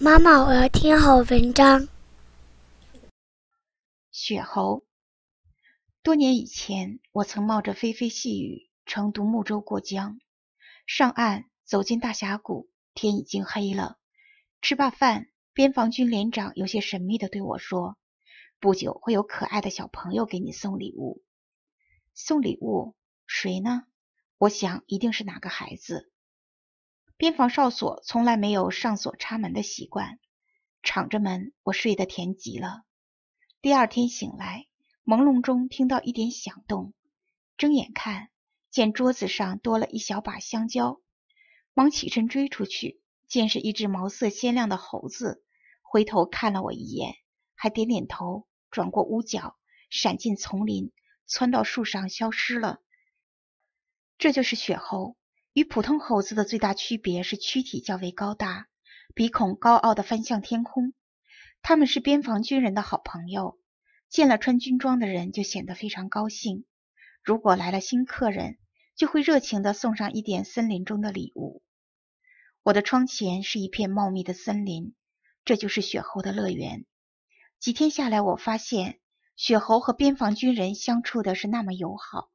妈妈，我要听好文章。雪猴。多年以前，我曾冒着霏霏细雨，乘独木舟过江，上岸走进大峡谷。天已经黑了，吃罢饭，边防军连长有些神秘的对我说：“不久会有可爱的小朋友给你送礼物。”送礼物？谁呢？我想，一定是哪个孩子。边防哨所从来没有上锁插门的习惯，敞着门，我睡得甜极了。第二天醒来，朦胧中听到一点响动，睁眼看见桌子上多了一小把香蕉，忙起身追出去，见是一只毛色鲜亮的猴子，回头看了我一眼，还点点头，转过屋角，闪进丛林，窜到树上消失了。这就是雪猴。与普通猴子的最大区别是躯体较为高大，鼻孔高傲地翻向天空。他们是边防军人的好朋友，见了穿军装的人就显得非常高兴。如果来了新客人，就会热情地送上一点森林中的礼物。我的窗前是一片茂密的森林，这就是雪猴的乐园。几天下来，我发现雪猴和边防军人相处的是那么友好。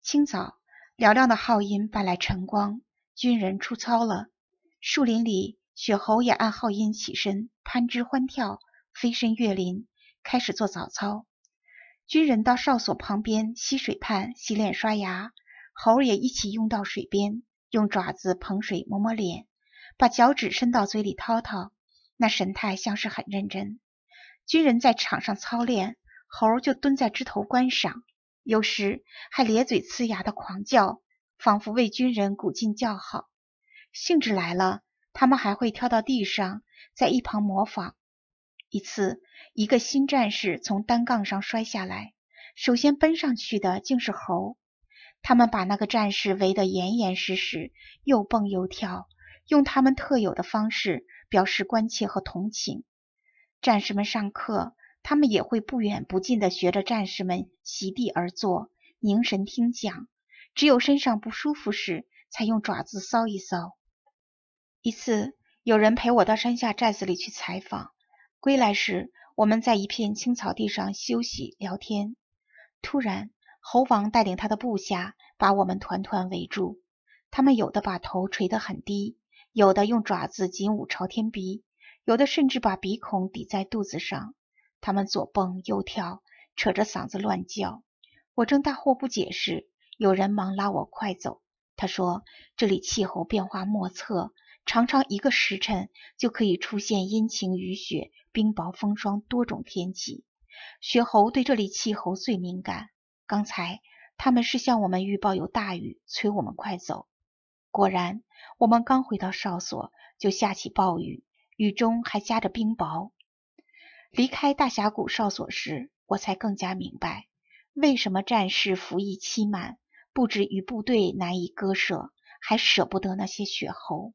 清早。嘹亮的号音带来晨光，军人出操了。树林里，雪猴也按号音起身，攀枝欢跳，飞身越林，开始做早操。军人到哨所旁边溪水畔洗脸刷牙，猴儿也一起拥到水边，用爪子捧水抹抹脸，把脚趾伸到嘴里掏掏，那神态像是很认真。军人在场上操练，猴儿就蹲在枝头观赏。有时还咧嘴呲牙的狂叫，仿佛为军人鼓劲叫好。兴致来了，他们还会跳到地上，在一旁模仿。一次，一个新战士从单杠上摔下来，首先奔上去的竟是猴。他们把那个战士围得严严实实，又蹦又跳，用他们特有的方式表示关切和同情。战士们上课。他们也会不远不近的学着战士们席地而坐，凝神听讲。只有身上不舒服时，才用爪子搔一搔。一次，有人陪我到山下寨子里去采访，归来时，我们在一片青草地上休息聊天。突然，猴王带领他的部下把我们团团围住。他们有的把头垂得很低，有的用爪子紧捂朝天鼻，有的甚至把鼻孔抵在肚子上。他们左蹦右跳，扯着嗓子乱叫。我正大惑不解时，有人忙拉我快走。他说：“这里气候变化莫测，常常一个时辰就可以出现阴晴雨雪、冰雹、风霜多种天气。雪猴对这里气候最敏感。刚才他们是向我们预报有大雨，催我们快走。果然，我们刚回到哨所，就下起暴雨，雨中还夹着冰雹。”离开大峡谷哨所时，我才更加明白，为什么战士服役期满，不止与部队难以割舍，还舍不得那些血猴。